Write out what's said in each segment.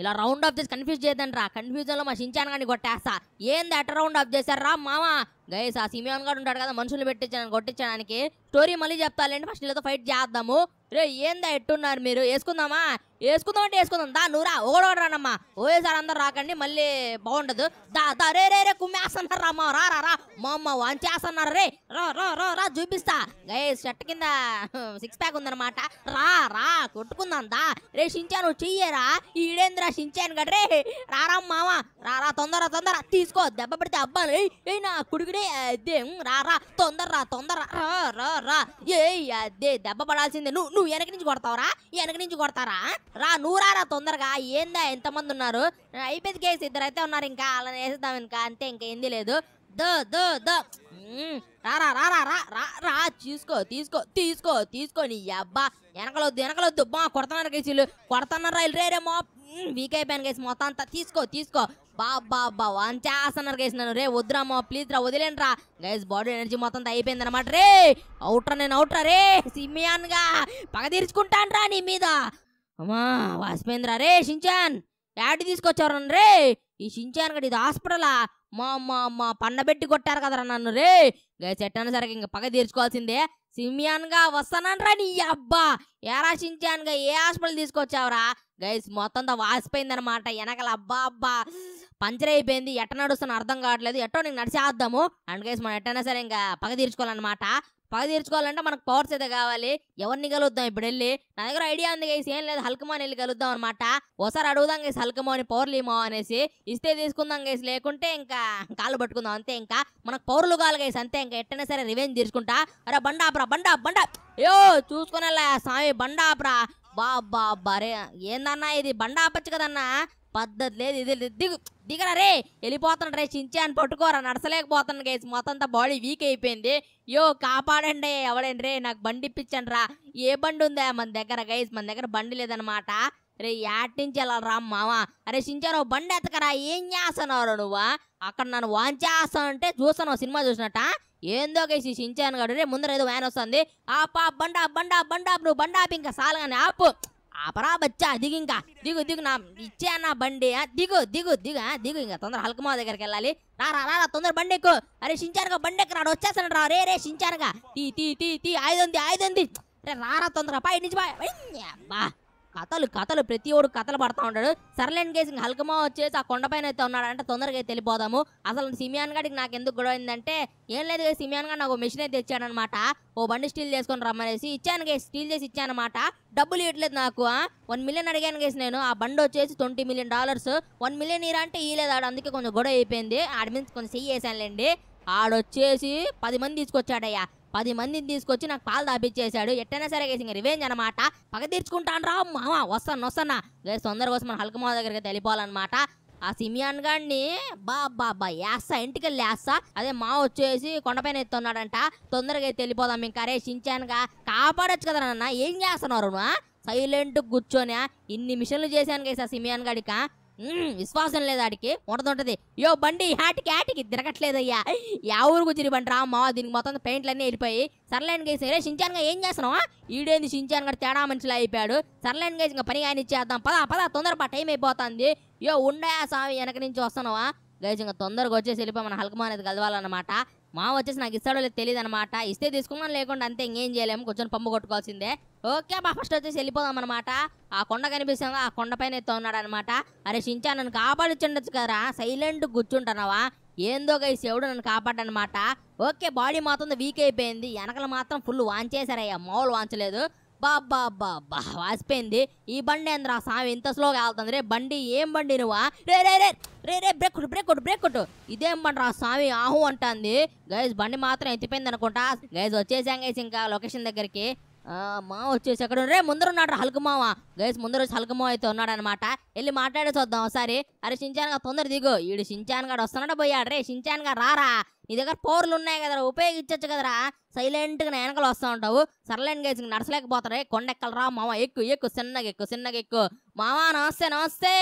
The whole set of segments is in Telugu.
ఇలా రౌండ్ ఆఫ్ చేసి కన్ఫ్యూజ్ రా కన్ఫ్యూజన్లో మా షించాను కానీ కొట్టేస్తా ఏంది అట రౌండ్ ఆఫ్ చేశారా మామ గైస్ ఆ సిమియాన్ గారు ఉంటాడు కదా మనుషులు పెట్టించాను కొట్టించడానికి స్టోరీ మళ్ళీ చెప్తాలేండి ఫస్ట్ వీళ్ళతో ఫైట్ చేద్దాము రే ఏందా ఎట్టున్నారు మీరు వేసుకుందామా వేసుకుందాం అంటే వేసుకుందాం దా నువ్వు రా ఒకడోడు రానమ్మా అందరు రాకండి మళ్ళీ బాగుండదు దా దా రే రే రే కుమ్మేస్తున్నారు అమ్మ రా రా రా మా అమ్మ వంచేస్తున్నారు రే రా రా రా రా చూపిస్తా గై షర్ట్ కింద సిక్స్ ప్యాక్ ఉందన్నమాట రా రా కొట్టుకుందాం దా రే షించాను చెయ్యరా ఈడేంద్ర షించాను రే రారా మామ రారా తొందర తొందర తీసుకో దెబ్బ పడితే అబ్బాలి ఏ నా కుడుకుడే అదే రారా తొందర రా తొందర రా రా రా ఏ అదే దెబ్బ పడాల్సిందే నువ్వు నువ్వు వెనక నుంచి కొడతావురా వెనక నుంచి కొడతారా రా నూరారా తొందరగా ఏందా ఎంతమంది ఉన్నారు అయిపోయింది కేసు ఇద్దరు అయితే ఉన్నారు ఇంకా అలా వేసేద్దాం ఇంకా అంతే ఇంకా ఏంది లేదు దో దో దో రారా రారా రా రా రా తీసుకో తీసుకో తీసుకో తీసుకో నీ అబ్బా వెనకలొద్దు వెనకలొద్దు బా కొడతాన్నారు కేసులు కొడతాన్నారు రైలు రేరే మా వీక్ అయిపోయాను కేసు మొత్తం అంతా తీసుకో తీసుకో బా బా బా వంచేస్తున్నారు కేసు నన్ను రే వద్దురామా ప్లీజ్ రా రా గైస్ బాడీ ఎనర్జీ మొత్తం అయిపోయింది అనమాట రే అవుట్రా నేను అవుట్రా రే సిమ్మియాన్గా పగ తీర్చుకుంటాను రా నీ మీద అమ్మా వాసుపేంద్ర రే షించాన్ యాడి తీసుకొచ్చారు రే ఈ షించాన్ గడి ఇది హాస్పిటలా మా అమ్మ అమ్మ పండబెట్టి కొట్టారు కదరా నన్ను రే గై చెట్టాను సరికి ఇంకా పగ తీర్చుకోవాల్సిందే సిమియాన్గా వస్తానంట్రా నీ అబ్బా ఎరా షించాన్గా ఏ హాస్పిటల్ తీసుకొచ్చావురా గైస్ మొత్తం వాసిపోయిందనమాట వెనకల అబ్బా అబ్బా పంచర్ అయిపోయింది ఎట్ట నడుస్తున్న అర్థం కావట్లేదు ఎట్టో నీకు నడిచేద్దాము అండ్ గైస్ మనం ఎట్టైనా సరే ఇంకా పగ తీర్చుకోవాలన్నమాట పగ తీర్చుకోవాలంటే మనకు పవర్స్ అయితే కావాలి ఎవరిని కలుద్దాం ఇప్పుడు వెళ్ళి నా దగ్గర ఐడియా ఉంది కేసు ఏం లేదు హల్కమాన్ వెళ్ళి కలుద్దాం అనమాట ఒకసారి అడుగుదాం హల్కమా హల్కమాని పవర్లు ఏమో అనేసి ఇస్తే తీసుకుందాం కేసు లేకుంటే ఇంకా కాళ్ళు పట్టుకుందాం అంతే ఇంకా మనకు పౌరులు కాలు కేసు అంతే ఇంకా ఎట్టనే సరే రివెంజ్ తీసుకుంటా అరే బండాప్రా బండా బండా ఏ చూసుకునేలా స్వామి బండాప్రా బాబ్బా బరే ఏందన్నా ఇది బండా ఆపచ్చు కదన్నా పద్ధతి లేదు ఇది దిగు దిగరా రే వెళ్ళిపోతున్నాడు రే చించి అని పట్టుకోరా నడసలేకపోతున్నాడు గైస్ మొత్తం అంతా బాడీ వీక్ అయిపోయింది యో కాపాడండి ఎవడండి రే నాకు బండి ఇప్పించండి రా ఏ బండి ఉందా మన దగ్గర గైస్ మన దగ్గర బండి లేదనమాట రే యాటించి రా మావా అరే సించారు బండి ఎత్తకరా ఏం చేస్తున్నారు నువ్వా అక్కడ నన్ను వాంచేస్తావు అంటే చూసాను సినిమా చూసినట్ట ఏందో కేసి చించాను గడు రే ముందర ఏదో వ్యాన్ వస్తుంది ఆ పా బండా బండా బండా నువ్వు బండా ఇంకా సాలు కానీ ఆపు ఆపరా బచ్చా దిగు ఇంకా దిగు దిగు నా ఇచ్చే నా బండి దిగు దిగు దిగు దిగు ఇంకా తొందర హల్కమా దగ్గరికి వెళ్ళాలి రా రా తొందర బండి ఎక్కు అరే సించారుగా బండి ఎక్కడ వచ్చేస్తాను రా రే రే సించారుగా తీ తీ తీ తీ ఐదు ఉంది ఐదు ఉంది రే రారా తొందర పై నుంచి బా కథలు కథలు ప్రతి ఒడు కథలు పడతా ఉంటాడు సర్లేన్ గేసింగ్ హల్కమా వచ్చేసి ఆ కొండపైన అయితే ఉన్నాడు అంటే తొందరగా అయితే వెళ్ళిపోదాము అసలు సిమియాన్ గడికి నాకు ఎందుకు గొడవ అయిందంటే ఏం లేదు సిమియాన్ గారు నాకు మెషిన్ అయితే ఇచ్చాడనమాట ఓ బండి స్టీల్ చేసుకొని రమ్మనేసి ఇచ్చాను గేసి స్టీల్ చేసి ఇచ్చానమాట డబ్బులు ఇవ్వట్లేదు నాకు వన్ మిలియన్ అడిగాను గేసి నేను ఆ బండి వచ్చేసి twenty million dollars one million ఇరా అంటే ఇవ్వలేదు ఆడు అందుకే కొంచెం గొడవ అయిపోయింది ఆడి మీద కొంచెం సెయ్యేసానులేండి ఆడొచ్చేసి పది మంది తీసుకొచ్చాడయ్యా పది మందిని తీసుకొచ్చి నాకు పాలు దాపించేశాడు ఎట్టైనా సరే కేసింగ్ రివేంజ్ అనమాట పగ తీర్చుకుంటాను రా మామ వస్తాను వస్తాను రేపు తొందర కోసం మన హల్కమావ దగ్గరికి తెలిపోవాలన్నమాట ఆ సిమియాన్ గాడిని బా బా బా యాస్సా ఇంటికి వెళ్ళి అదే మా వచ్చేసి కొండపైన ఎత్తున్నాడంట తొందరగా అయితే వెళ్ళిపోదాం ఇంకా రే షించాన్గా కాపాడచ్చు కదా నాన్న ఏం చేస్తున్నారు సైలెంట్ కూర్చొని ఇన్ని మిషన్లు చేశాను కదా సిమియాన్ గడిక విశ్వాసం లేదు ఆడికి ఉండదుంటది యో బండి హ్యాటికి హ్యాట్కి తిరగట్లేదయ్యా యా ఊరు కూర్చుని బండి రామ్మా దీనికి మొత్తం పెయింట్లన్నీ వెళ్ళిపోయి సర్లైన్ గేసి రే షించాన్గా ఏం చేస్తున్నావా ఈడేంది షించాన్ గారు తేడా మనిషిలా అయిపోయాడు సర్లైన్ గేసి ఇంకా పని ఆయన ఇచ్చేద్దాం పద పద తొందరపా టైం అయిపోతుంది యో ఉండయా స్వామి వెనక నుంచి వస్తున్నావా గైజ్ ఇంకా తొందరగా వచ్చేసి వెళ్ళిపోయి మన హల్కమా అనేది కలవాలన్నమాట మామ వచ్చేసి నాకు ఇస్తాడో లేదు తెలియదు అనమాట ఇస్తే తీసుకున్నాను లేకుండా అంతే ఇంకేం చేయలేము కొంచెం పంపు కొట్టుకోవాల్సిందే ఓకే బా ఫస్ట్ వచ్చేసి వెళ్ళిపోదాం అనమాట ఆ కొండ కనిపిస్తుంది ఆ కొండపైన ఎత్తు ఉన్నాడు అనమాట అరే షించా నన్ను కాపాడుచుండొచ్చు కదరా సైలెంట్ కూర్చుంటున్నావా ఏందో గైస్ ఎవడు నన్ను కాపాడనమాట ఓకే బాడీ మాత్రం వీక్ అయిపోయింది వెనకలు మాత్రం ఫుల్ వాంచేశారయ్యా మామూలు వాంచలేదు అబ్బా అబ్బా వాసిపోయింది ఈ బండి ఏంద్రా సామి ఇంత స్లోగా వెళ్తుంది రే బండి ఏం బండి నువ్వా రే రే రే రే రే బ్రేక్ కొట్టు బ్రేక్ కొట్టు బ్రేక్ కొట్టు ఇదేం బండి రా స్వామి ఆహు అంటుంది గైజ్ బండి మాత్రం ఎత్తిపోయింది అనుకుంటా గైజ్ వచ్చేసాం గైజ్ ఇంకా లొకేషన్ దగ్గరికి మావ వచ్చేసి ఎక్కడ రే హల్క మావ గైస్ ముందర వచ్చి హల్క మావ అయితే ఉన్నాడు అనమాట వెళ్ళి మాట్లాడే చూద్దాం ఒకసారి అరే సించాన్ గారు తొందర దిగు ఈడు సించాన్ గారు వస్తున్నాడు పోయాడు రే సించాన్ గారు రారా నీ దగ్గర పోర్లు ఉన్నాయి కదరా ఉపయోగించవచ్చు కదరా సైలెంట్గా వెనకలు వస్తూ ఉంటావు సర్లేండి గైస్ నడచలేకపోతారే కొండెక్కలరా మామ ఎక్కువ ఎక్కువ చిన్నగా ఎక్కు చిన్నగా ఎక్కువ మావా నమస్తే నమస్తే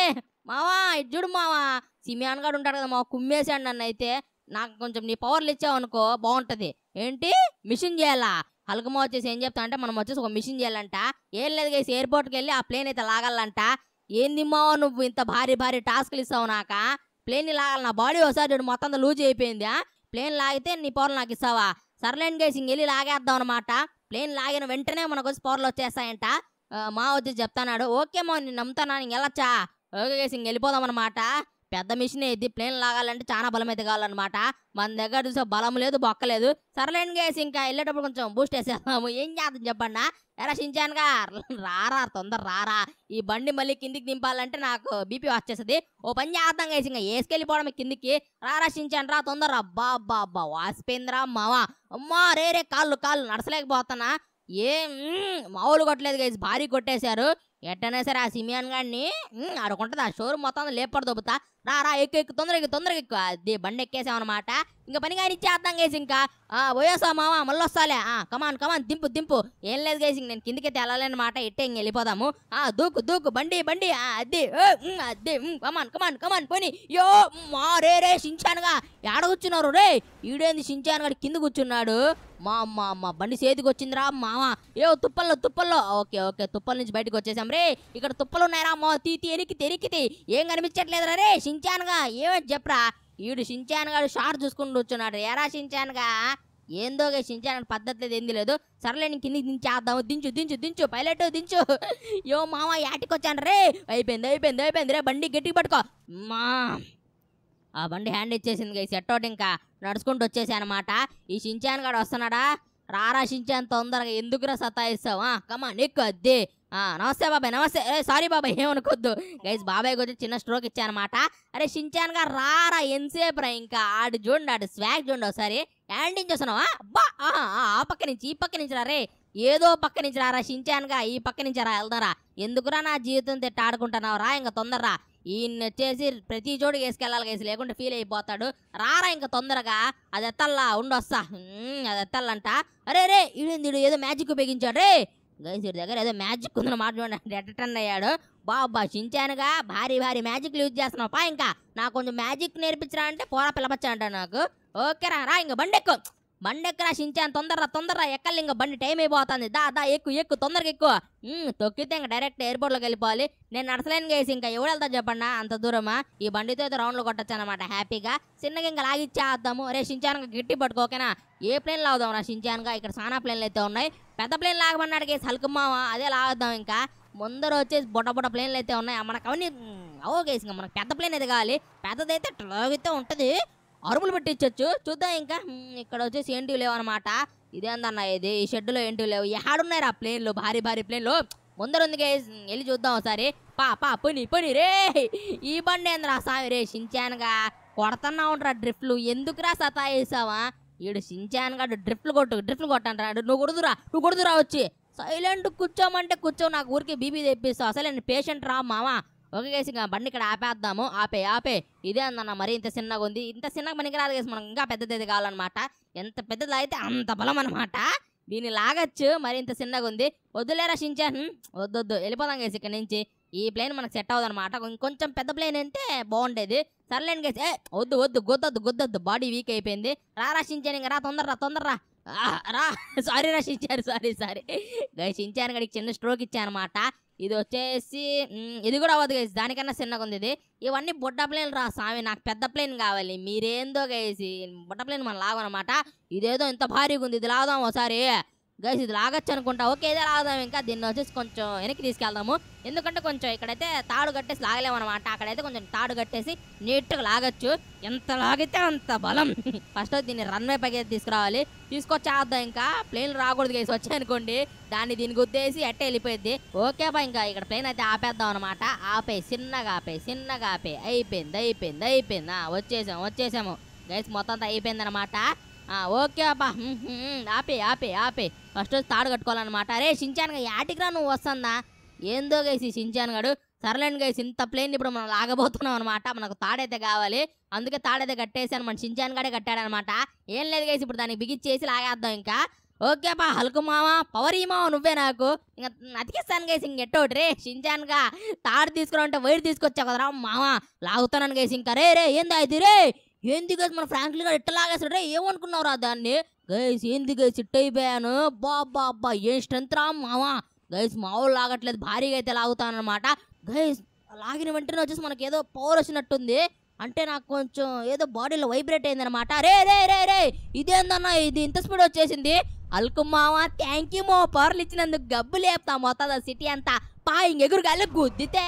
మావా చూడు మావా సిమియాన్ గారు ఉంటాడు కదా మావ కుమ్మేసాడు నన్ను అయితే నాకు కొంచెం నీ పవర్లు ఇచ్చావు అనుకో బాగుంటుంది ఏంటి మిషన్ చేయాలా అలకమ్మ వచ్చేసి ఏం చెప్తా అంటే మనం వచ్చేసి ఒక మిషన్ చేయాలంట ఏం లేదు గైస్ ఎయిర్పోర్ట్కి వెళ్ళి ఆ ప్లేన్ అయితే లాగాలంట ఏందిమ్మో నువ్వు ఇంత భారీ భారీ టాస్క్లు ఇస్తావు నాక ప్లేన్ లాగాలి నా బాడీ ఒకసారి మొత్తం లూజ్ అయిపోయింది ప్లేన్ లాగితే నీ పొరలు నాకు ఇస్తావా సర్లేండ్ గైస్ ఇంక వెళ్ళి లాగేద్దాం అనమాట ప్లేన్ లాగిన వెంటనే మనకు వచ్చి పవర్లు వచ్చేస్తాయంట మా వచ్చి చెప్తాడు ఓకే మా నేను నమ్ముతానా నేను వెళ్ళొచ్చా ఓకే గైస్ ఇంక వెళ్ళిపోదాం అనమాట పెద్ద మిషన్ ఇది ప్లేన్ లాగాలంటే చాలా బలం అయితే కావాలన్నమాట మన దగ్గర చూసే బలం లేదు బొక్కలేదు సరలేండి గేస్ ఇంకా వెళ్ళేటప్పుడు కొంచెం బూస్ట్ వేసేస్తాము ఏం చేద్దాం చెప్పండి ఎరా షించానుగా రారా తొందర రారా ఈ బండి మళ్ళీ కిందికి దింపాలంటే నాకు బీపీ వచ్చేస్తుంది ఓ పని చేద్దాం గేసి ఇంకా వేసుకెళ్ళిపోవడం కిందికి రారా సించాను రా తొందర అబ్బా అబ్బా అబ్బా వాసిపోయిందిరా మావా అమ్మా రే రే కాళ్ళు కాళ్ళు నడసలేకపోతానా ఏం మామూలు కొట్టలేదు గైజ్ భారీ కొట్టేశారు ఎట్టనే సరే ఆ సిమియాన్ గాడిని అడుగుంటుంది ఆ షోరూమ్ మొత్తం లేపడు దొబ్బుతా రా రా ఎక్కు ఎక్కు తొందరగా ఎక్కు తొందరగా ఎక్కు అది బండి ఎక్కేసామన్నమాట ఇంకా పని కానీ అర్థం గేసి ఇంకా ఆ పోయేసా మామ మళ్ళీ వస్తాలే కమాన్ కమాన్ దింపు దింపు ఏం లేదు గేసి నేను కిందికి తెలాలన్నమాట ఇట్టే ఇంక వెళ్ళిపోదాము ఆ దూకు దూకు బండి బండి అద్దె అద్దె కమాన్ కమాన్ కమాన్ పోని యో మా రే రే సించానుగా ఏడ కూర్చున్నారు రే ఈడేంది సించాను గడి కింద కూర్చున్నాడు మా అమ్మ అమ్మ బండి చేతికి వచ్చిందిరా మామ ఏ తుప్పల్లో తుప్పల్లో ఓకే ఓకే తుప్పల నుంచి బయటకు వచ్చేసాం రే ఇక్కడ తుప్పలు ఉన్నాయరా మా తీ తీ ఎనికితి ఏం కనిపించట్లేదురా రే సించానుగా ఏమో చెప్పరా ఈడు సించానుగాడు షార్ చూసుకుంటూ వచ్చున్నాడు ఎరా సించానుగా ఏందో సించాను పద్ధతి లేదు ఏంది లేదు సరలే నేను కిందికి దించేద్దాము దించు దించు దించు పైలట్ దించు యో మామ యాటికొచ్చాను రే అయిపోయింది అయిపోయింది అయిపోయింది రే బండి గట్టి పట్టుకో మా ఆ బండి హ్యాండ్ ఇచ్చేసింది సెట్ అవుట్ ఇంకా నడుచుకుంటూ వచ్చేసానమాట ఈ సించాను వస్తున్నాడా రారా సించాన్ తొందరగా ఎందుకురా సతాయిస్తావా కమా నీకు అద్దే నమస్తే బాబాయ్ నమస్తే సారీ బాబాయ్ ఏమనుకోద్దు గైస్ బాబాయ్ గురించి చిన్న స్ట్రోక్ ఇచ్చానమాట అరే షించాన్ గా రారా ఎంతసేపు రా ఇంకా ఆడు చూడండి ఆడు స్వాగ్ చూడండి ఒకసారి హ్యాండింగ్ చేస్తున్నావా అబ్బా ఆ పక్క నుంచి ఈ పక్క నుంచి రే ఏదో పక్క నుంచి రారా షించాన్ గా ఈ పక్క నుంచి రా వెళ్దారా ఎందుకురా నా జీవితం తిట్టి ఆడుకుంటున్నావు రా ఇంకా తొందరరా ఈయన వచ్చేసి ప్రతి చోటుకి వేసుకెళ్ళాలి గైస్ లేకుంటే ఫీల్ అయిపోతాడు రారా ఇంకా తొందరగా అది ఎత్తల్లా ఉండొస్తా అది ఎత్తల్లంట అరే రే ఈడు ఏదో మ్యాజిక్ ఉపయోగించాడు రే గైస్ దగ్గర ఏదో మ్యాజిక్ ఉందని మాట్లాడండి ఎట్టటన్ అయ్యాడు బాబా చించానుగా భారీ భారీ మ్యాజిక్లు యూజ్ చేస్తున్నావు పా ఇంకా నాకు కొంచెం మ్యాజిక్ నేర్పించరా అంటే పోరా పిలపచ్చా అంట నాకు ఓకే రా ఇంకా బండెక్కు బండెక్కరా షించాను తొందరగా తొందరగా ఎక్కలి ఇంకా బండి టైం అయిపోతుంది దా దా ఎక్కువ ఎక్కువ తొందరగా ఎక్కువ తొక్కితే ఇంకా డైరెక్ట్ ఎయిర్పోర్ట్లోకి వెళ్ళిపోవాలి నేను నడసలేను గేసి ఇంకా ఎవడు వెళ్తా చెప్పండి అంత దూరమా ఈ బండితో అయితే రౌండ్లు కొట్టచ్చు అనమాట హ్యాపీగా చిన్నగా ఇంకా లాగిచ్చేద్దాము రే షించాను గిట్టి పట్టుకోకేనా ఏ ప్లేన్ లాగుదాం రా షించానుగా ఇక్కడ సానా ప్లేన్లు అయితే ఉన్నాయి పెద్ద ప్లేన్ లాగమన్నాడు గేసి హల్కుమావా అదే లాగుద్దాం ఇంకా ముందర వచ్చేసి బుట్ట బుట్ట ప్లేన్లు అయితే ఉన్నాయి మనకు అవన్నీ అవో గేసి ఇంకా మనకు పెద్ద ప్లేన్ అయితే కావాలి పెద్దదైతే లాగితే ఉంటుంది అరుములు పెట్టించవచ్చు చూద్దాం ఇంకా ఇక్కడ వచ్చేసి ఏంటివి లేవన్నమాట ఇదేందన్న ఇది ఈ షెడ్లో ఏంటివి లేవు ఎక్కడున్నాయి ఆ ప్లేన్లు భారీ భారీ ప్లేన్లు ముందర ఉంది వెళ్ళి చూద్దాం ఒకసారి పా పా పని పని రే ఈ బండి ఏందిరా సామి రే షించానుగా కొడతన్నా ఉంటారా డ్రిఫ్ట్లు ఎందుకురా వేసావా ఈడు షించానుగా డ్రిఫ్ట్లు కొట్టు డ్రిఫ్ట్లు రాడు నువ్వు కొడుదురా నువ్వు కొడుదురా వచ్చి సైలెంట్ కూర్చోమంటే కూర్చో నాకు ఊరికి బీబీ తెప్పిస్తావు అసలు నేను పేషెంట్ రా మావా ఓకే గైస్ ఇంకా బండి ఇక్కడ ఆపేద్దాము ఆపే ఆపే ఇదే అందన్న మరి ఇంత చిన్నగా ఉంది ఇంత చిన్నగా మనకి రాదు గైస్ మనకు ఇంకా పెద్దది కావాలన్నమాట ఎంత పెద్దది అయితే అంత బలం అనమాట దీన్ని లాగచ్చు మరి ఇంత చిన్నగా ఉంది వద్దులేరా వద్దు వద్దొద్దు వెళ్ళిపోదాం గైస్ ఇక్కడ నుంచి ఈ ప్లేన్ మనకు సెట్ అవ్వదు అనమాట ఇంకొంచెం పెద్ద ప్లేన్ అంటే బాగుండేది సర్లేండి గైస్ ఏ వద్దు వద్దు గొద్దొద్దు గొద్దొద్దు బాడీ వీక్ అయిపోయింది రా రా షించాను ఇంకా రా తొందరరా తొందరరా రా సారీ రా షించాను సారీ సారీ షించాను గడికి చిన్న స్ట్రోక్ అనమాట ఇది వచ్చేసి ఇది కూడా అవ్వదు గైస్ దానికన్నా చిన్నగా ఉంది ఇది ఇవన్నీ బుడ్డ ప్లేన్ రా స్వామి నాకు పెద్ద ప్లేన్ కావాలి మీరేందో గైసి బుడ్డ ప్లేన్ మనం లాగనమాట ఇదేదో ఇంత భారీగా ఉంది ఇది లాగదాం ఒకసారి గైస్ ఇది లాగొచ్చు అనుకుంటా ఓకే ఇదే లాగదాం ఇంకా దీన్ని వచ్చేసి కొంచెం వెనక్కి తీసుకెళ్దాము ఎందుకంటే కొంచెం ఇక్కడైతే తాడు కట్టేసి అనమాట అక్కడైతే కొంచెం తాడు కట్టేసి నీట్గా లాగొచ్చు ఎంత లాగితే అంత బలం ఫస్ట్ దీన్ని రన్వే పైకి తీసుకురావాలి తీసుకొచ్చేద్దాం ఇంకా ప్లేన్ రాకూడదు గైస్ వచ్చాయనుకోండి దాన్ని దీన్ని గుద్దేసి అట్టే వెళ్ళిపోయింది ఓకే బా ఇంకా ఇక్కడ ప్లేన్ అయితే ఆపేద్దాం అనమాట ఆపే చిన్నగా ఆపే చిన్నగా ఆపే అయిపోయింది అయిపోయింది అయిపోయింది వచ్చేసాము వచ్చేసాము గైస్ మొత్తం అంతా అయిపోయింది అనమాట ఓకే అబ్బా ఆపే ఆపే ఆపే ఫస్ట్ తాడు కట్టుకోవాలన్నమాట అరే సించాన్గా యాటికి రా నువ్వు వస్తుందా ఏందో గేసి సించాన్ గడు సర్లేండి గేసి ఇంత ప్లేన్ ఇప్పుడు మనం లాగబోతున్నాం అనమాట మనకు తాడైతే కావాలి అందుకే తాడైతే కట్టేసాను మన సించాన్ గడే కట్టాడనమాట ఏం లేదు గేసి ఇప్పుడు దానికి బిగిచ్చేసి లాగేద్దాం ఇంకా ఓకే బా హల్కు మావా పవర్ ఈ మావా నువ్వే నాకు ఇంకా అతికిస్తాను గేసి ఇంక ఎట్టోటి రే షించాన్గా తాడు తీసుకురావంటే వైర్ తీసుకొచ్చావు కదరా మావా లాగుతానని గేసి ఇంకా రే రే ఏందో అయితే రే ఏంది గైస్ మన ఫ్రాంక్లీ గారు ఇట్ట లాగేసాడే ఏమనుకున్నావురా దాన్ని గైస్ ఏంది గైస్ ఇట్ అయిపోయాను బాబా అబ్బా ఏం స్ట్రెంత్ రా మావా గైస్ మావులు లాగట్లేదు భారీగా అయితే లాగుతానమాట గైస్ లాగిన వెంటనే వచ్చేసి మనకి ఏదో పవర్ వచ్చినట్టుంది అంటే నాకు కొంచెం ఏదో బాడీలో వైబ్రేట్ అయిందనమాట రే రే రే రే ఇదేందన్నా ఇది ఇంత స్పీడ్ వచ్చేసింది అల్కు మావా థ్యాంక్ యూ మా పవర్లు ఇచ్చినందుకు గబ్బు లేపుతా మొత్తం సిటీ అంతా పా ఇంకెగురు గాలి గుద్దితే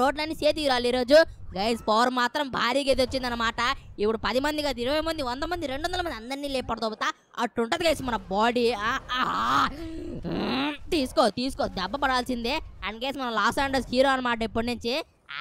రోడ్లన్నీ రాలి ఈరోజు గైస్ పవర్ మాత్రం భారీగా అయితే వచ్చిందనమాట ఇప్పుడు పది మంది కాదు ఇరవై మంది వంద మంది రెండు వందల మంది అందరినీ లేపడదోపుతా అట్టుంటది గైస్ మన బాడీ తీసుకో తీసుకో దెబ్బ పడాల్సిందే అండ్ గేస్ మన లాస్ అండర్స్ హీరో అనమాట ఇప్పటి నుంచి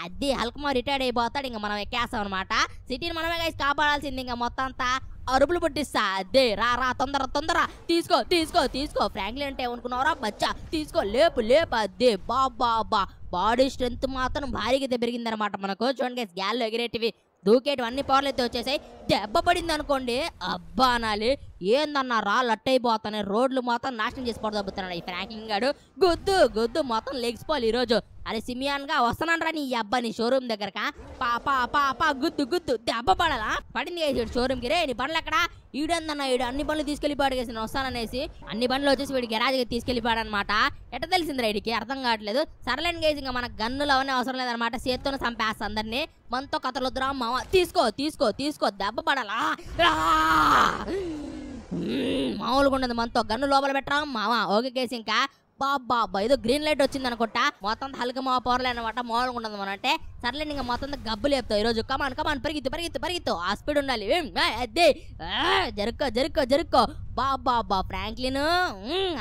అది హల్కమా రిటైర్డ్ అయిపోతాడు ఇంకా మనం ఎక్కేస్తాం అనమాట సిటీని మనమే గైస్ కాపాడాల్సింది ఇంకా మొత్తం అంతా అరుపులు పుట్టిస్తా అదే రా రా తొందర తొందర తీసుకో తీసుకో తీసుకో ఫ్రాంక్లీ అంటే ఏమనుకున్నావురా బచ్చా తీసుకో లేపు లేపు అదే బాబా బా బాడీ స్ట్రెంత్ మాత్రం భారీగా పెరిగిందనమాట మనకు చూడండి గైస్ గ్యాల్లో ఎగిరేటివి దూకేటివన్నీ పవర్లు అయితే వచ్చేసాయి దెబ్బ పడింది అనుకోండి అబ్బా అనాలి ఏందన్నా రా లట్టయిపోతాను రోడ్లు మాత్రం నాశనం చేసి పడదబ్బుతున్నాడు ఈ ఫ్రాంకింగ్ గాడు గుద్దు గుద్దు మొత్తం లెగ్స్ పోవాలి ఈరోజు అరే సిమియాన్గా వస్తున్నానరా నీ అబ్బా నీ షోరూమ్ దగ్గరక పాప పాప గుద్దు గుద్దు దెబ్బ పడాలా పడింది వేసాడు షోరూమ్కి రే నీ బండ్లు అక్కడ ఈడందన్న ఈడు అన్ని బండ్లు తీసుకెళ్లి కేసి నేను వస్తాననేసి అన్ని బండ్లు వచ్చేసి వీడి గెరాజ్కి పాడనమాట ఎట తెలిసింది రైడికి అర్థం కావట్లేదు సరలేని గేజ్ ఇంకా మనకు గన్నులు అవన్నీ అవసరం లేదనమాట చేత్తోనే చంపేస్తా అందరినీ మనతో వద్దురా మా తీసుకో తీసుకో తీసుకో దెబ్బ పడాలా మామూలుగా ఉండదు మనతో గన్ను లోపల పెట్టరా మావా ఓకే కేసి ఇంకా అబ్బాబ్బా ఏదో గ్రీన్ లైట్ వచ్చింది అనుకుంటా మొత్తం తలకి మా పోరలే అనమాట మామూలుగా ఉండదు మన అంటే సర్లే ఇంకా మొత్తం గబ్బు లేపుతావు రోజు కమాన్ కమాన్ పరిగెత్తు పరిగెత్తు పరిగెత్తు ఆ స్పీడ్ ఉండాలి అదే జరుక్కో జరుక్కో జరుక్కో బాబ్బా బా ఫ్రాంక్లిన్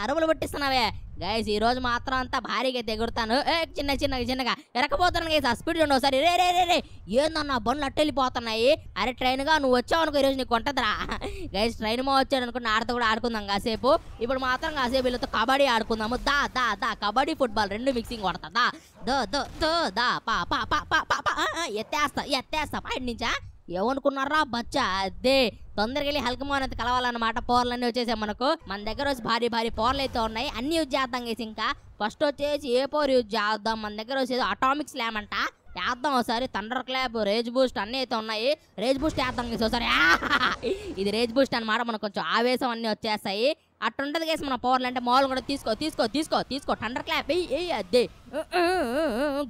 అరవలు పట్టిస్తున్నావే గైస్ ఈ రోజు మాత్రం అంతా భారీగా తెగురుతాను చిన్న చిన్నగా చిన్నగా ఎరకపోతున్నాను గైస్ ఆ స్పీడ్ ఉండి ఒకసారి రే రే రే రే ఏందన్న బండ్లు అట్టెళ్ళిపోతున్నాయి అరే ట్రైన్ గా నువ్వు వచ్చావు అనుకో ఈరోజు నీకు ఉంటుందిరా గైస్ ట్రైన్ మా వచ్చాడు అనుకున్న ఆడతా కూడా ఆడుకుందాం కాసేపు ఇప్పుడు మాత్రం కాసేపు వీళ్ళతో కబడ్డీ ఆడుకుందాము దా దా దా కబడ్డీ ఫుట్బాల్ రెండు మిక్సింగ్ కొడతా దా దో దో దో దా పా పా పా పా పా ఎత్తేస్తా ఎత్తేస్తా పాడి నుంచా ఏమనుకున్నారా బచ్చా అదే తొందరగా వెళ్ళి హల్కమోహన్ కలవాలన్నమాట పోర్లన్నీ వచ్చేసాయి మనకు మన దగ్గర వచ్చి భారీ భారీ పోర్లు అయితే ఉన్నాయి అన్ని యూజ్ చేద్దాం గేసి ఇంకా ఫస్ట్ వచ్చేసి ఏ పోర్ యూజ్ చేద్దాం మన దగ్గర వచ్చేసి అటామిక్ స్లామ్ అంట చేద్దాం ఒకసారి థండర్ క్లాప్ రేజ్ బూస్ట్ అన్ని అయితే ఉన్నాయి రేజ్ బూస్ట్ చేద్దాం గేసి ఒకసారి ఇది రేజ్ బూస్ట్ అనమాట మనకు కొంచెం ఆవేశం అన్ని వచ్చేస్తాయి అట్టుంటది కేసు మన పవర్లు అంటే మామూలు కూడా తీసుకో తీసుకో తీసుకో తీసుకో టండర్ క్లాప్ ఏ అదే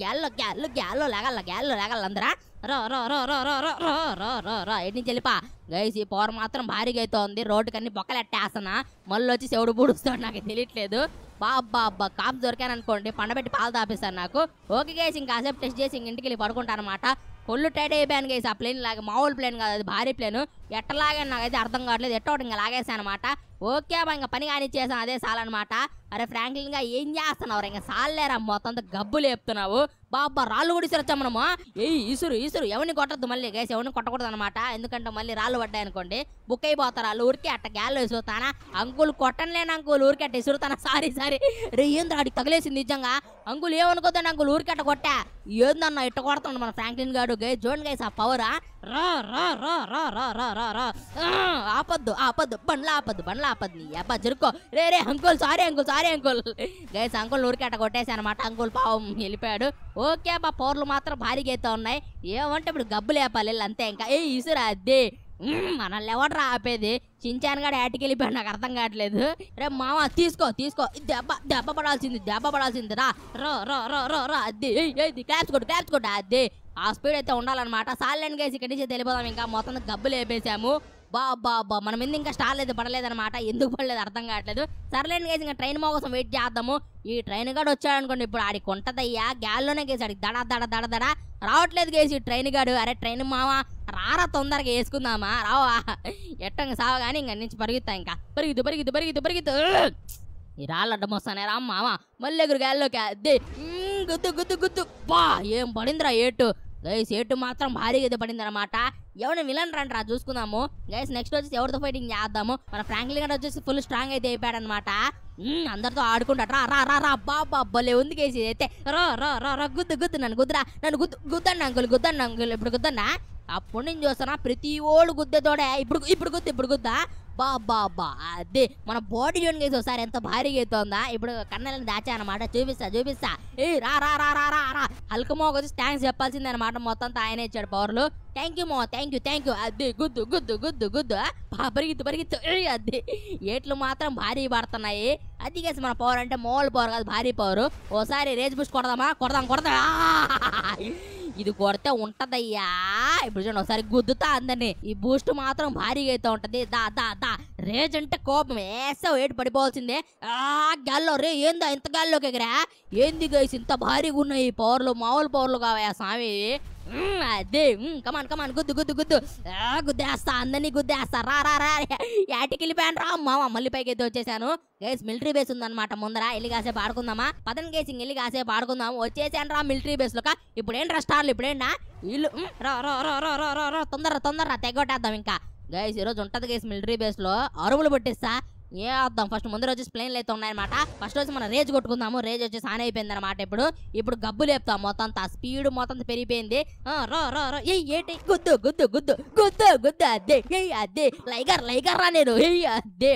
గ్యాల్లో గ్యాల్లో గ్యాల్లో లెగల్ల గ్యాల్లో లెగల్ల అందరా రా ఎన్ని గైస్ ఈ పవర్ మాత్రం భారీగా అవుతోంది రోడ్డుకన్నీ బొక్కలెట్టేస్తున్నా మళ్ళీ వచ్చి శివుడు పూడుస్తాడు నాకు తెలియట్లేదు బాబ్బా అబ్బా కాప్ దొరికాను అనుకోండి పండబెట్టి పాలు తాపిస్తాను నాకు ఓకే గైస్ ఇంకా కాసేపు టెస్ట్ చేసి ఇంటికి వెళ్ళి పడుకుంటాను అనమాట కొల్లు టైడ్ అయిపోయాను గైస్ ఆ ప్లేన్ లాగా మామూలు ప్లేన్ కాదు అది భారీ ప్లేన్ ఎట్ట నాకైతే అర్థం కావట్లేదు ఎట్టోటి ఇంకా లాగేసాను అనమాట ఓకే అబ్బా ఇంకా పని కానిచ్చేసాను అదే సాలన్నమాట అరే ఫ్రాంక్లిన్ గా ఏం చేస్తున్నావు ఇంకా సాలేరా మొత్తం గబ్బు లేపుతున్నావు బాబా రాళ్ళు కూడా ఇసురొచ్చా మనము ఏ ఇసురు ఇసురు ఎవరిని కొట్టద్దు మళ్ళీ గైస్ ఎవరిని కొట్టకూడదు అనమాట ఎందుకంటే మళ్ళీ రాళ్ళు పడ్డాయి అనుకోండి బుక్ అయిపోతారు వాళ్ళు ఊరికి అట్ట గ్యాల్లో ఇసురుతానా అంకుల్ కొట్టనులేను అంకులు ఊరికి అట్ట ఇసురుతానా సారీ సారీ రే ఏంద్ర అడి తగిలేసింది నిజంగా అంకుల్ ఏమనుకోదండి అంకులు ఊరికి అట్ట కొట్టా ఏందన్నా ఇట్ట కొడుతున్నాడు మన ఫ్రాంక్లిన్ గారు గై జోన్ గైస్ ఆ పవరా రా రా రా రా రా రా రా రా ఆపద్దు ఆపద్దు బండ్లు ఆపద్దు బండ్లు ఆపద్దు నీ అబ్బా జరుకో రే రే uncle sorry uncle sorry uncle guys uncle ఊరికేట కొట్టేసి అనమాట అంకుల్ పావం వెళ్ళిపోయాడు ఓకే అబ్బా పోర్లు మాత్రం భారీగా అయితే ఉన్నాయి ఏమంటే ఇప్పుడు గబ్బు లేపాలి అంతే ఇంకా ఏ ఇసురా అద్దే మనల్ని ఎవడరా ఆపేది చించాన్ గడ ఏటికెళ్ళిపోయాడు నాకు అర్థం కావట్లేదు రే మామ తీసుకో తీసుకో దెబ్బ దెబ్బ పడాల్సింది దెబ్బ పడాల్సింది రా రో రో రో రో రో అద్ది కొట్టు క్లాప్స్ కొట్టు అద్ది ఆ స్పీడ్ అయితే ఉండాలన్నమాట సాలెన్ గేసి ఇక్కడి నుంచి తెలిపోదాం ఇంకా మొత్తం గబ్బులు వేపేసాము బా బా బా మన మీద ఇంకా స్టార్ లేదు పడలేదనమాట ఎందుకు పడలేదు అర్థం కావట్లేదు సర్లేని గేసి ఇంకా ట్రైన్ కోసం వెయిట్ చేద్దాము ఈ ట్రైన్ గాడు వచ్చాడనుకోండి ఇప్పుడు ఆడికి ఉంటదయ్యా గ్యాల్లోనే గేసి ఆడికి దడ దడ దడ దడ రావట్లేదు గేసి ట్రైన్ గాడు అరే ట్రైన్ మావా రారా తొందరగా వేసుకుందామా రావా ఎట్టంగా సావు కానీ ఇంకా నుంచి పరిగెత్తా ఇంకా పరిగిద్దు పరిగిద్దు పరిగిద్దు పరిగిద్దు ఈ రాళ్ళడ్డ మోస్తానే రా మామ మళ్ళీ ఎగురు గాల్లోకి అద్ది గుద్దు గుద్దు గుద్దు బా ఏం పడిందిరా ఏటు గైస్ ఏటు మాత్రం భారీగా ఇది పడిందనమాట ఎవరిని విలన్ రంటరా చూసుకుందాము గైస్ నెక్స్ట్ వచ్చేసి ఎవరితో ఫైటింగ్ చేద్దాము మన ఫ్రాంక్లింగ్ గారు వచ్చేసి ఫుల్ స్ట్రాంగ్ అయితే అయిపోయాడనమాట అందరితో ఆడుకుంటాడు రా రా రా రా బాబా అబ్బలే ఉంది కేసు అయితే రో రో రో రో గుద్దు గుద్దు నన్ను గుద్దురా నన్ను గుద్దు గుద్దండి అంకుల్ గుద్దండి అంకుల్ ఇప్పుడు గుద్దన్నా అప్పుడు నేను చూస్తున్నా ప్రతి ఓడు గుద్దతోడే ఇప్పుడు ఇప్పుడు గుద్దు ఇప్పుడు గుద్దా అబ్బా అబ్బా అబ్బా అదే మన బాడీ జోన్ కేసు ఒకసారి ఎంత భారీగా అవుతుందా ఇప్పుడు కన్నెలను దాచా అనమాట చూపిస్తా చూపిస్తా ఏ రా రా రా రా రా రా హల్కమో వచ్చి థ్యాంక్స్ చెప్పాల్సిందే అనమాట మొత్తం ఆయన ఇచ్చాడు పవర్లు థ్యాంక్ యూ మో థ్యాంక్ యూ థ్యాంక్ యూ అదే గుద్దు గుద్దు గుద్దు గుద్దు పరిగెత్తు పరిగెత్తు అది ఏట్లు మాత్రం భారీ పడుతున్నాయి అది కేసు మన పవర్ అంటే మోల్ పవర్ కాదు భారీ పవర్ ఓసారి రేజ్ బుష్ కొడదామా కొడదాం కొడదాం ఇది కొడితే ఉంటదయ్యా ఇప్పుడు చూడండి ఒకసారి గుద్దుతా అందని ఈ బూస్ట్ మాత్రం భారీగా అయితే ఉంటది దా దా దా రేజ్ అంటే కోపం వేసావు ఏడు పడిపోవాల్సిందే ఆ గల్లో రే ఏందా ఇంత గాల్లోకి ఎగరా ఏంది గైస్ ఇంత భారీగా ఉన్నాయి ఈ పవర్లు మామూలు పవర్లు కావా స్వామి అదే కమాన్ కమాన్ గుద్దు గుద్దు గుద్దు గుద్దేస్తా అందరినీ గుద్దేస్తా రా రా రా యాటికి వెళ్ళిపోయాను రా మా మళ్ళీ పైకి అయితే వచ్చేసాను గైస్ మిలిటరీ బేస్ ఉందన్నమాట ముందర వెళ్ళి కాసేపు ఆడుకుందామా పదన్ గేసింగ్ వెళ్ళి కాసేపు ఆడుకుందాం వచ్చేసాను రా మిలిటరీ బేస్ లో బేస్లోక ఇప్పుడేంట్రా స్టార్లు ఇప్పుడేంటా వీళ్ళు రా రా తొందర తొందర తెగొట్టేద్దాం ఇంకా గైస్ ఈరోజు ఉంటుంది గైస్ మిలిటరీ బేస్లో అరువులు పట్టిస్తా ఏ వద్దాం ఫస్ట్ ముందు రోజు ప్లేన్లు అయితే ఉన్నాయన్నమాట ఫస్ట్ రోజు మనం రేజ్ కొట్టుకుందాము రేజ్ వచ్చి సాన్ అయిపోయింది అనమాట ఇప్పుడు ఇప్పుడు గబ్బు లేపుతాం మొత్తం స్పీడ్ మొత్తం పెరిగిపోయింది రో రో రో ఏ ఏటి గుద్దు గుద్దు గుద్దు గుద్దు గుద్దు అదే ఏ అదే లైగర్ లైగర్ రా నేను ఏ అదే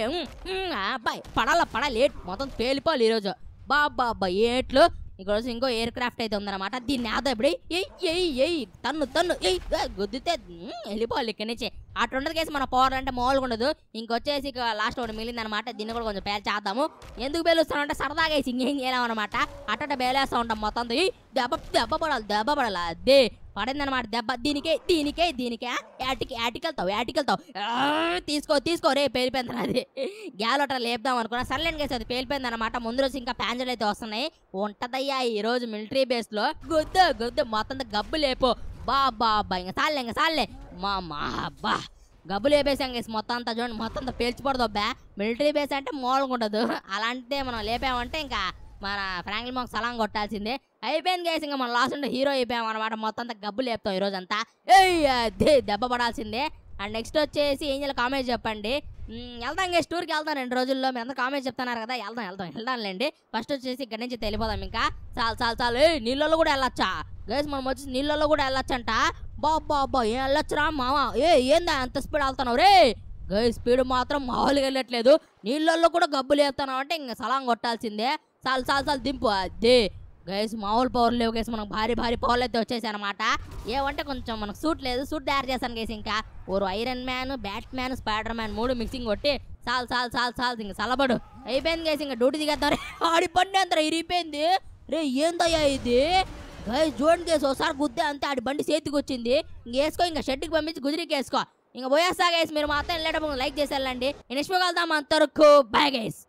అబ్బాయి పడాల పడాలి మొత్తం పేలిపోవాలి ఈరోజు బాబా అబ్బా ఏట్లు ఈరోజు ఇంకో ఎయిర్ క్రాఫ్ట్ అయితే ఉందన్నమాట దీన్ని ఆదా ఇప్పుడు ఎయ్ ఎయ్ ఎయ్ తన్ను తన్ను ఎయ్ గుద్దితే వెళ్ళిపోవాలి ఇక్కడి నుంచి అటు ఉండదు కేసు మన పవర్ అంటే మామూలుగా ఉండదు ఇంకొచ్చేసి ఇక లాస్ట్ ఒకటి మిగిలింది అనమాట దీన్ని కూడా కొంచెం పేరు చేద్దాము ఎందుకు బేలుస్తామంటే సరదాగా వేసి ఇంకేం చేయలేము అనమాట అట్ట బేలేస్తా ఉంటాం మొత్తం దెబ్బ దెబ్బ పడాలి దెబ్బ పడాలి అదే పడిందనమాట దెబ్బ దీనికే దీనికే దీనికే యాటికి యాటికెళ్తావు యాటికెళ్తావు తీసుకో తీసుకో రే పేలిపోయింది అది గ్యాలోటర్ లేపుదాం అనుకున్నా సర్లేండ్ కేసు అది పేలిపోయింది అనమాట ముందు రోజు ఇంకా ప్యాంజర్లు అయితే వస్తున్నాయి ఉంటదయ్యా ఈ రోజు మిలిటరీ బేస్ లో గుద్దు గుద్దు మొత్తం గబ్బు లేపు అబ్బా అబ్బా అబ్బా ఇంకా సాలే ఇంకా సాలే మా మా అబ్బా గబ్బులు వేపేసాం గేసి మొత్తం అంతా చూడండి మొత్తం అంతా పేల్చిపడదు అబ్బా మిలిటరీ బేస్ అంటే ఉండదు అలాంటిదే మనం లేపామంటే ఇంకా మన ఫ్రాంకిల్ మాకు సలాం కొట్టాల్సిందే అయిపోయింది గేసి ఇంకా మన లాస్ట్ ఉండే హీరో అయిపోయాం అనమాట మొత్తం అంతా గబ్బులు లేపుతాం ఈరోజంతా ఏ దెబ్బ పడాల్సిందే అండ్ నెక్స్ట్ వచ్చేసి ఏం చేయాలి కామెంట్ చెప్పండి వెళ్దాం గేస్ స్టూర్కి వెళ్దాం రెండు రోజుల్లో మీరు అంతా కామెంట్ చెప్తున్నారు కదా వెళ్దాం వెళ్దాం వెళ్దాంలేండి ఫస్ట్ వచ్చేసి ఇక్కడ నుంచి తెలిపోదాం ఇంకా చాలు చాలు చాలు ఏ నీళ్ళల్లో కూడా వెళ్ళొచ్చా గైస్ మనం వచ్చి నీళ్ళల్లో కూడా వెళ్ళొచ్చంట బాబ్బా అబ్బా ఏం వెళ్ళొచ్చురా మావా ఏ ఏందా అంత స్పీడ్ వెళ్తున్నావు రే గై స్పీడ్ మాత్రం మామూలుగా వెళ్ళట్లేదు నీళ్ళల్లో కూడా గబ్బులు వేస్తున్నావు అంటే ఇంకా సలాం కొట్టాల్సిందే చాలు చాలు చాలు దింపు అదే గైస్ మామూలు పవర్లు లేవు గైస్ మనకు భారీ భారీ పవర్లు అయితే వచ్చేసాయి అనమాట ఏమంటే కొంచెం మనకు సూట్ లేదు సూట్ తయారు చేశాను గైస్ ఇంకా ఓరు iron man batman spider man మూడు మిక్సింగ్ కొట్టి చాలు చాలు చాలు చాలు ఇంకా చల్లబడు అయిపోయింది గైస్ ఇంకా డ్యూటీ దిగేద్దాం ఆడి బండి అంతా ఇరిగిపోయింది రే ఏందయ్యా ఇది గైస్ చూడండి గైస్ ఒకసారి గుద్దే అంతే ఆడి బండి చేతికి వచ్చింది ఇంక వేసుకో ఇంకా షెడ్కి పంపించి గుజరికి వేసుకో ఇంకా పోయేస్తా గైస్ మీరు మాత్రం వెళ్ళేటప్పుడు లైక్ చేసి వెళ్ళండి ఇన్స్పో కలుద్దాం అంతవరకు బాయ్ గైస్